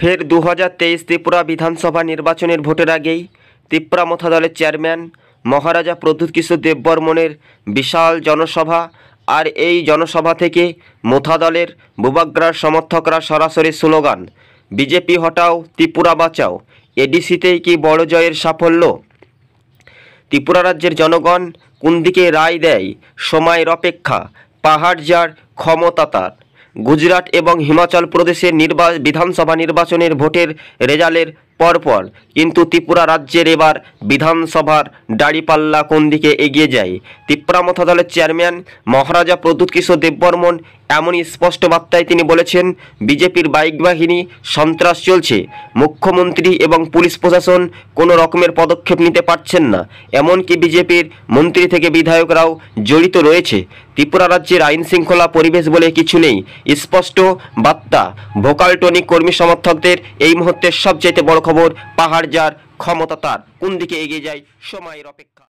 ফের দু ত্রিপুরা বিধানসভা নির্বাচনের ভোটের আগেই ত্রিপুরা মথা দলের চেয়ারম্যান মহারাজা প্রদ্যুৎ কিশোর দেববর্মনের বিশাল জনসভা আর এই জনসভা থেকে মোথা দলের বুবাগ্রার সমর্থকরা সরাসরি স্লোগান বিজেপি হটাও ত্রিপুরা বাঁচাও এডিসিতেই কি বড় জয়ের সাফল্য ত্রিপুরা রাজ্যের জনগণ কোন দিকে রায় দেয় সময়ের অপেক্ষা পাহাড় যার ক্ষমতা তার গুজরাট এবং হিমাচল প্রদেশের নির্বা বিধানসভা নির্বাচনের ভোটের রেজাল্টের পরপর কিন্তু ত্রিপুরা রাজ্যের এবার বিধানসভার দাড়িপাল্লা কোন দিকে এগিয়ে যায় ত্রিপুরা মথা দলের চেয়ারম্যান মহারাজা প্রদ্যুত কিশোর দেববর্মন এমনই স্পষ্ট বার্তায় তিনি বলেছেন বিজেপির বাইক বাহিনী সন্ত্রাস চলছে মুখ্যমন্ত্রী এবং পুলিশ প্রশাসন কোনো রকমের পদক্ষেপ নিতে পারছেন না এমনকি বিজেপির মন্ত্রী থেকে বিধায়করাও জড়িত রয়েছে ত্রিপুরা রাজ্যের আইন শৃঙ্খলা পরিবেশ বলে কিছু নেই স্পষ্ট বার্তা ভোকাল টনিক কর্মী সমর্থকদের এই মুহূর্তে সবচেয়ে বড় খবর পাহাড় যার ক্ষমতা তার কোন দিকে এগিয়ে যায় সময়ের অপেক্ষা